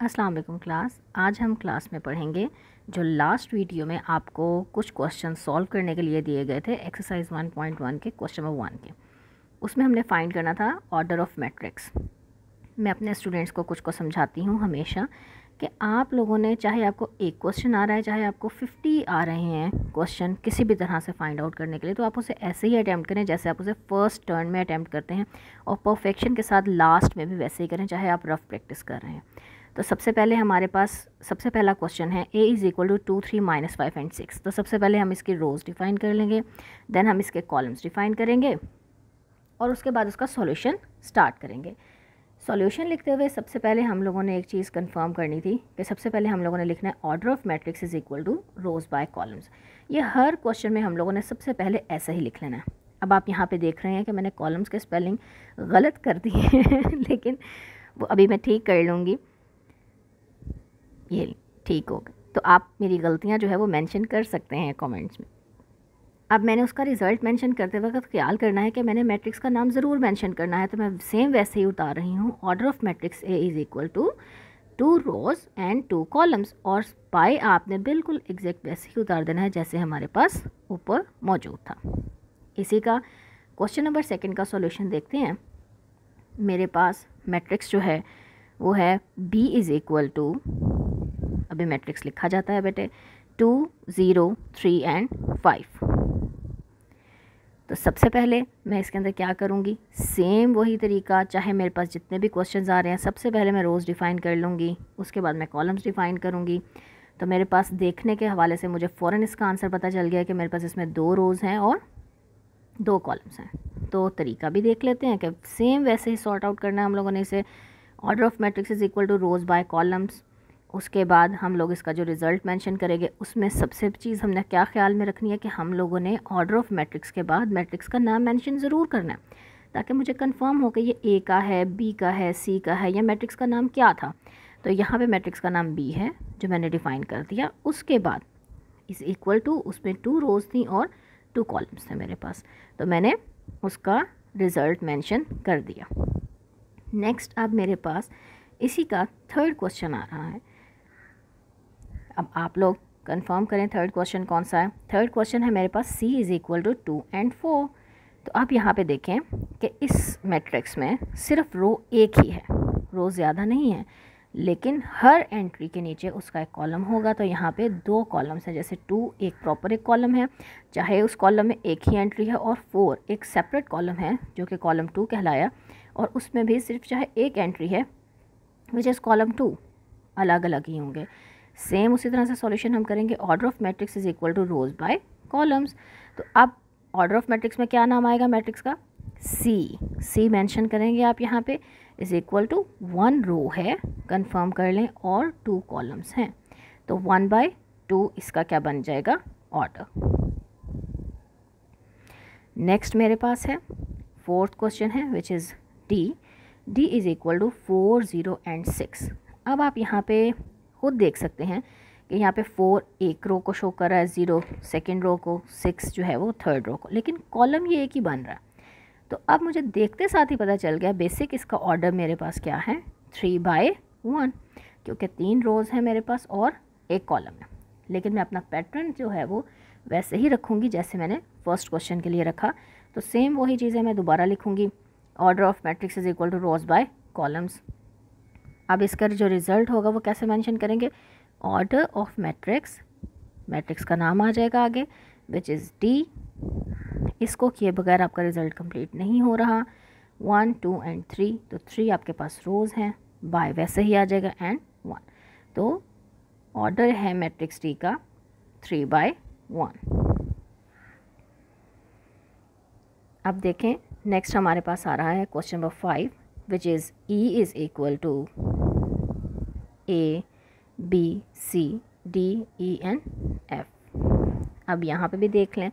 Aslam class आज हम class में पढ़ेंगे जो लास्ट वीडियो में आपको कुछ क्वेश्चन सॉल्व करने के लिए दिए गए थे एक्सरसाइज 1.1 के क्वेश्चन नंबर वन के उसमें हमने फाइंड करना था ऑर्डर ऑफ मैट्रिक्स मैं अपने स्टूडेंट्स को कुछ को समझाती हूँ हमेशा कि आप लोगों ने चाहे आपको एक क्वेश्चन आ रहा है चाहे आपको फिफ्टी आ रहे हैं क्वेश्चन किसी भी तरह से फाइंड आउट करने के लिए तो आप उसे ऐसे ही अटैम्प्ट करें जैसे आप उसे फ़र्स्ट टर्न में अटैम्प्ट करते हैं और परफेक्शन के साथ लास्ट में भी वैसे ही करें चाहे आप रफ़ प्रैक्टिस कर रहे हैं तो सबसे पहले हमारे पास सबसे पहला क्वेश्चन है A is equal to two three minus five and six तो सबसे पहले हम इसकी रोज़ डिफ़ाइन कर लेंगे देन हम इसके कॉलम्स डिफ़ाइन करेंगे और उसके बाद उसका सॉल्यूशन स्टार्ट करेंगे सॉल्यूशन लिखते हुए सबसे पहले हम लोगों ने एक चीज़ कंफर्म करनी थी कि सबसे पहले हम लोगों ने लिखना है order of matrix is equal to rows by columns ये हर क्वेश्चन में हम लोगों ने सबसे पहले ऐसा ही लिख लेना है अब आप यहाँ पे देख रहे हैं कि मैंने कॉलम्स के स्पेलिंग गलत कर दी है लेकिन वो अभी मैं ठीक कर लूँगी ये ठीक होगा तो आप मेरी गलतियाँ जो है वो मैंशन कर सकते हैं कॉमेंट्स में अब मैंने उसका रिज़ल्ट मेंशन करते वक्त ख्याल करना है कि मैंने मैट्रिक्स का नाम ज़रूर मेंशन करना है तो मैं सेम वैसे ही उतार रही हूँ order of matrix A is equal to two rows and two columns और स्पाई आपने बिल्कुल एग्जैक्ट वैसे ही उतार देना है जैसे हमारे पास ऊपर मौजूद था इसी का क्वेश्चन नंबर सेकेंड का सोल्यूशन देखते हैं मेरे पास मैट्रिक्स जो है वो है बी इज़ इक्वल टू अभी मैट्रिक्स लिखा जाता है बेटे two zero three and five तो सबसे पहले मैं इसके अंदर क्या करूँगी सेम वही तरीका चाहे मेरे पास जितने भी क्वेश्चंस आ रहे हैं सबसे पहले मैं रोज़ डिफ़ाइन कर लूँगी उसके बाद मैं कॉलम्स डिफ़ाइन करूँगी तो मेरे पास देखने के हवाले से मुझे फ़ौर इसका आंसर पता चल गया कि मेरे पास इसमें दो रोज़ हैं और दो कॉलम्स हैं तो तरीका भी देख लेते हैं कि सेम वैसे ही सॉर्ट आउट करना है हम लोगों ने इसे order of matrix is equal to rows by columns उसके बाद हम लोग इसका जो रिज़ल्ट मेंशन करेंगे उसमें सबसे चीज़ हमने क्या ख्याल में रखनी है कि हम लोगों ने ऑर्डर ऑफ मैट्रिक्स के बाद मैट्रिक्स का नाम मेंशन ज़रूर करना है ताकि मुझे कंफर्म हो कि ये ए का है बी का है सी का है या मैट्रिक्स का नाम क्या था तो यहाँ पे मैट्रिक्स का नाम बी है जो मैंने डिफ़ाइन कर दिया उसके बाद इज़ इक्वल टू उसमें टू रोज़ थी और टू कॉलम्स थे मेरे पास तो मैंने उसका रिज़ल्ट मैंशन कर दिया नेक्स्ट अब मेरे पास इसी का थर्ड क्वेश्चन आ रहा है अब आप लोग कंफर्म करें थर्ड क्वेश्चन कौन सा है थर्ड क्वेश्चन है मेरे पास C is equal to two and four तो आप यहाँ पे देखें कि इस मैट्रिक्स में सिर्फ रो एक ही है रो ज़्यादा नहीं है लेकिन हर एंट्री के नीचे उसका एक कॉलम होगा तो यहाँ पे दो कॉलम्स हैं जैसे टू एक प्रॉपर एक कॉलम है चाहे उस कॉलम में एक ही एंट्री है और फोर एक सेपरेट कॉलम है जो कि कॉलम टू कहलाया और उसमें भी सिर्फ चाहे एक एंट्री है विच इज़ कॉलम टू अलग अलग ही होंगे सेम उसी तरह से सॉल्यूशन हम करेंगे order of matrix is equal to rows by columns तो अब ऑर्डर ऑफ मैट्रिक्स में क्या नाम आएगा मैट्रिक्स का सी सी मेंशन करेंगे आप यहाँ पे is equal to one row है कंफर्म कर लें और टू कॉलम्स हैं तो वन बाय टू इसका क्या बन जाएगा ऑर्डर नेक्स्ट मेरे पास है फोर्थ क्वेश्चन है which is D D is equal to four zero and six अब आप यहाँ पे खुद देख सकते हैं कि यहाँ पे फोर एक रो को शो कर रहा है ज़ीरो सेकेंड रो को सिक्स जो है वो थर्ड रो को लेकिन कॉलम ये एक ही बन रहा है तो अब मुझे देखते साथ ही पता चल गया बेसिक इसका ऑर्डर मेरे पास क्या है थ्री बाय वन क्योंकि तीन रोज़ हैं मेरे पास और एक कॉलम है लेकिन मैं अपना पैटर्न जो है वो वैसे ही रखूँगी जैसे मैंने फर्स्ट क्वेश्चन के लिए रखा तो सेम वही चीज़ें मैं दोबारा लिखूँगी order of matrix is equal to rows by columns अब इसका जो रिज़ल्ट होगा वो कैसे मैंशन करेंगे ऑर्डर ऑफ मैट्रिक्स मैट्रिक्स का नाम आ जाएगा आगे विच इज़ डी इसको किए बगैर आपका रिज़ल्ट कम्प्लीट नहीं हो रहा वन टू एंड थ्री तो थ्री आपके पास रोज़ हैं बाय वैसे ही आ जाएगा एंड वन तो ऑर्डर है मैट्रिक्स डी का थ्री बाय वन अब देखें नेक्स्ट हमारे पास आ रहा है question number five which is E is equal to A, B, C, D, E and F. अब यहाँ पे भी देख लें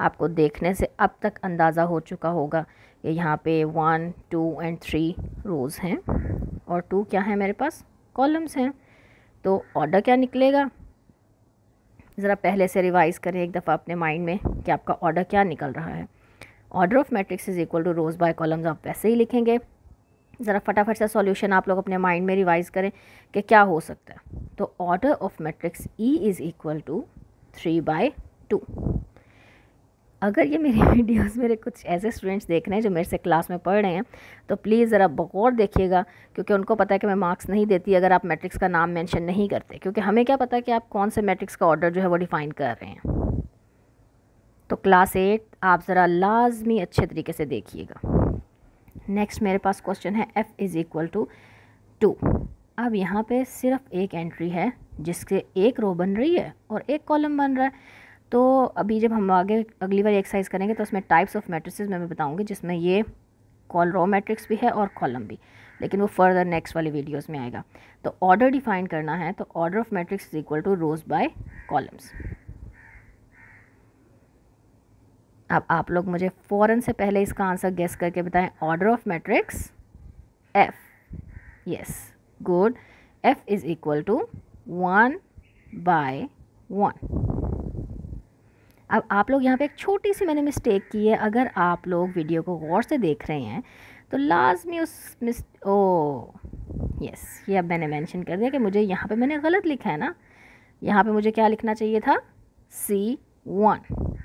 आपको देखने से अब तक अंदाज़ा हो चुका होगा कि यहाँ पे one two and three rows हैं और टू क्या है मेरे पास कॉलम्स हैं तो ऑर्डर क्या निकलेगा ज़रा पहले से रिवाइज़ करें एक दफ़ा अपने माइंड में कि आपका ऑर्डर क्या निकल रहा है order of matrix is equal to rows by columns आप वैसे ही लिखेंगे ज़रा फटाफट सा सॉल्यूशन आप लोग अपने माइंड में रिवाइज करें कि क्या हो सकता है तो order of matrix E is equal to three by two अगर ये मेरी वीडियोस मेरे कुछ ऐसे स्टूडेंट्स देख रहे हैं जो मेरे से क्लास में पढ़ रहे हैं तो प्लीज़ ज़रा बगौर देखिएगा क्योंकि उनको पता है कि मैं मार्क्स नहीं देती अगर आप मैट्रिक्स का नाम मैंशन नहीं करते क्योंकि हमें क्या पता है कि आप कौन से मैट्रिक्स का ऑर्डर जो है वो डिफ़ाइन कर रहे हैं तो क्लास एट आप ज़रा लाजमी अच्छे तरीके से देखिएगा नेक्स्ट मेरे पास क्वेश्चन है F is equal to two अब यहाँ पे सिर्फ एक एंट्री है जिसके एक रो बन रही है और एक कॉलम बन रहा है तो अभी जब हम आगे अगली बार एक्सरसाइज करेंगे तो उसमें टाइप्स ऑफ मैट्रिसेस मैं बताऊँगी जिसमें ये कॉल रो मैट्रिक्स भी है और कॉलम भी लेकिन वो फर्दर नेक्स्ट वाली वीडियोज़ में आएगा तो ऑर्डर डिफाइन करना है तो order of matrix is equal to rows by columns अब आप लोग मुझे फ़ौर से पहले इसका आंसर गेस करके बताएं order of matrix F yes good F is equal to one by one अब आप लोग यहाँ पे एक छोटी सी मैंने मिस्टेक की है अगर आप लोग वीडियो को गौर से देख रहे हैं तो लाजमी उस मिस ओ यस ये अब मैंने मेंशन कर दिया कि मुझे यहाँ पे मैंने गलत लिखा है ना यहाँ पे मुझे क्या लिखना चाहिए था सी वन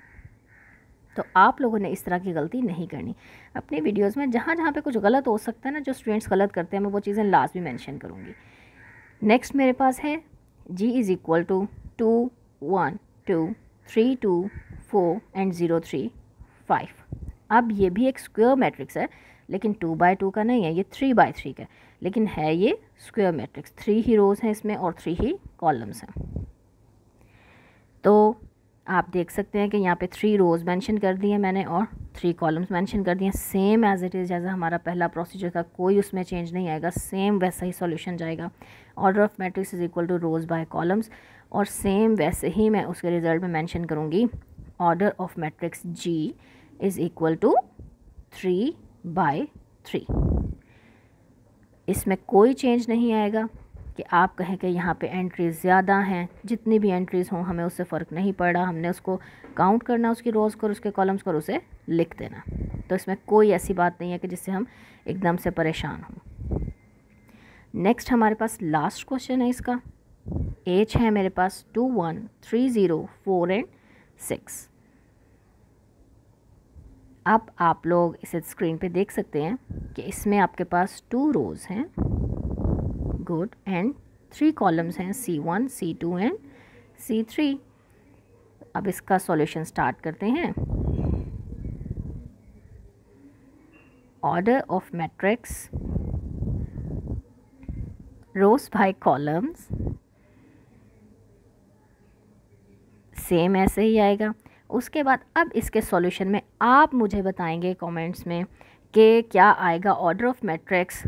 तो आप लोगों ने इस तरह की गलती नहीं करनी अपनी वीडियोज़ में जहाँ जहाँ पे कुछ गलत हो सकता है ना जो स्टूडेंट्स गलत करते हैं मैं वो चीज़ें लास्ट भी मैंशन करूँगी नेक्स्ट मेरे पास है G is equal to two one two three two four and zero three five अब ये भी एक स्क्वेयर मैट्रिक्स है लेकिन टू बाय टू का नहीं है ये थ्री बाय थ्री का लेकिन है ये स्क्वेयर मैट्रिक्स थ्री ही रोज़ हैं इसमें और थ्री ही कॉलम्स हैं तो आप देख सकते हैं कि यहाँ पे थ्री रोज़ मेंशन कर दिए मैंने और थ्री कॉलम्स मेंशन कर दिए सेम एज़ इट इज़ जैसा हमारा पहला प्रोसीजर था कोई उसमें चेंज नहीं आएगा सेम वैसा ही सॉल्यूशन जाएगा order of matrix is equal to rows by columns और सेम वैसे ही मैं उसके रिज़ल्ट में मैंशन करूँगी order of matrix G is equal to three by three इसमें कोई चेंज नहीं आएगा कि आप कहें कि यहाँ पे एंट्रीज़ ज़्यादा हैं जितनी भी एंट्रीज़ हों हमें उससे फ़र्क नहीं पड़ा हमने उसको काउंट करना उसकी रोज़ को उसके कॉलम्स को उसे लिख देना तो इसमें कोई ऐसी बात नहीं है कि जिससे हम एकदम से परेशान हों नेक्स्ट हमारे पास लास्ट क्वेश्चन है इसका एज है मेरे पास two one three zero four and six अब आप लोग इसे स्क्रीन पे देख सकते हैं कि इसमें आपके पास टू रोज़ हैं गुड एंड थ्री कॉलम्स हैं C one C two and C three अब इसका सॉल्यूशन स्टार्ट करते हैं order of matrix rows by columns same ऐसे ही आएगा उसके बाद अब इसके सॉल्यूशन में आप मुझे बताएंगे कमेंट्स में कि क्या आएगा ऑर्डर ऑफ मैट्रिक्स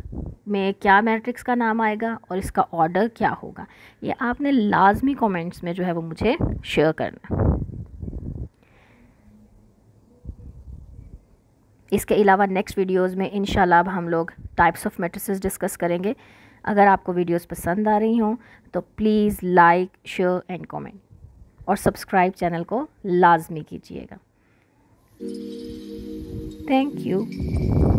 में क्या मैट्रिक्स का नाम आएगा और इसका ऑर्डर क्या होगा ये आपने लाजमी कमेंट्स में जो है वो मुझे शेयर करना इसके अलावा नेक्स्ट वीडियोस में इन हम लोग टाइप्स ऑफ मेट्रिसेस डिस्कस करेंगे अगर आपको वीडियोस पसंद आ रही हों तो please like share and comment और सब्सक्राइब चैनल को लाजमी कीजिएगा थैंक यू